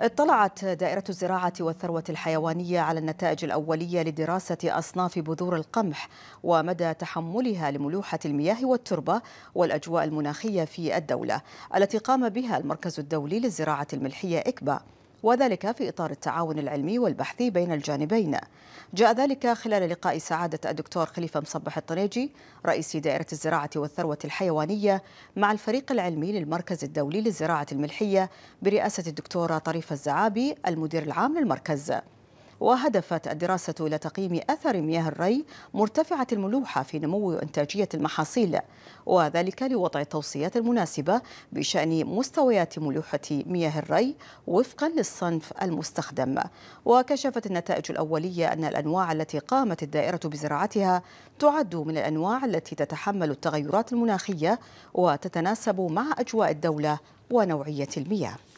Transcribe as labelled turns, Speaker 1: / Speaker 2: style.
Speaker 1: اطلعت دائرة الزراعة والثروة الحيوانية على النتائج الأولية لدراسة أصناف بذور القمح ومدى تحملها لملوحة المياه والتربة والأجواء المناخية في الدولة التي قام بها المركز الدولي للزراعة الملحية إكبا وذلك في إطار التعاون العلمي والبحثي بين الجانبين جاء ذلك خلال لقاء سعادة الدكتور خليفة مصبح الطريجي رئيس دائرة الزراعة والثروة الحيوانية مع الفريق العلمي للمركز الدولي للزراعة الملحية برئاسة الدكتورة طريفة الزعابي المدير العام للمركز وهدفت الدراسة إلى تقييم أثر مياه الري مرتفعة الملوحة في نمو إنتاجية المحاصيل وذلك لوضع التوصيات المناسبة بشأن مستويات ملوحة مياه الري وفقا للصنف المستخدم وكشفت النتائج الأولية أن الأنواع التي قامت الدائرة بزراعتها تعد من الأنواع التي تتحمل التغيرات المناخية وتتناسب مع أجواء الدولة ونوعية المياه